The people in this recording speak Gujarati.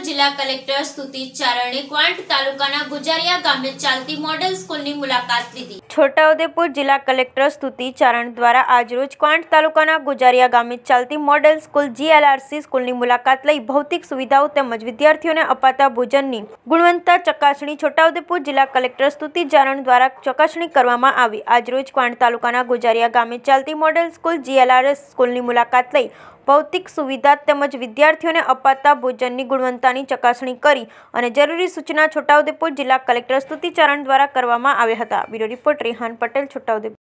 છોટાઉદેપુર જિલ્લા કલેક્ટર સ્તુતિ ચારણે ક્વાંટ તાલુકાના ગુજારિયા ગામે ચાલતી મોડલ સ્કૂલની મુલાકાત લીધી છોટાઉદેપુર જિલ્લા કલેક્ટર સ્તુતિ ચારણ દ્વારા આજરોજ ક્વાંટ તાલુકાના ગુજારિયા ગામે ચાલતી મોડેલ સ્કૂલ જીએલઆરસી સ્કૂલની મુલાકાત લઈ ભૌતિક સુવિધાઓ તેમજ વિદ્યાર્થીઓને અપાતા ભોજનની ગુણવત્તા ચકાસણી છોટાઉદેપુર જિલ્લા કલેક્ટર સ્તુતિ ચારણ દ્વારા ચકાસણી કરવામાં આવી આજરોજ ક્વાંટ તાલુકાના ગુજારિયા ગામે ચાલતી મોડલ સ્કૂલ જીએલઆરએસ સ્કૂલની મુલાકાત લઈ ભૌતિક સુવિધા તેમજ વિદ્યાર્થીઓને અપાતા ભોજનની ગુણવત્તાની ચકાસણી કરી અને જરૂરી સૂચના છોટાઉદેપુર જિલ્લા કલેક્ટર સ્તુતિચરણ દ્વારા કરવામાં આવ્યા હતા બ્યુરો રિપોર્ટ રેહાન પટેલ છોટાઉદેપુર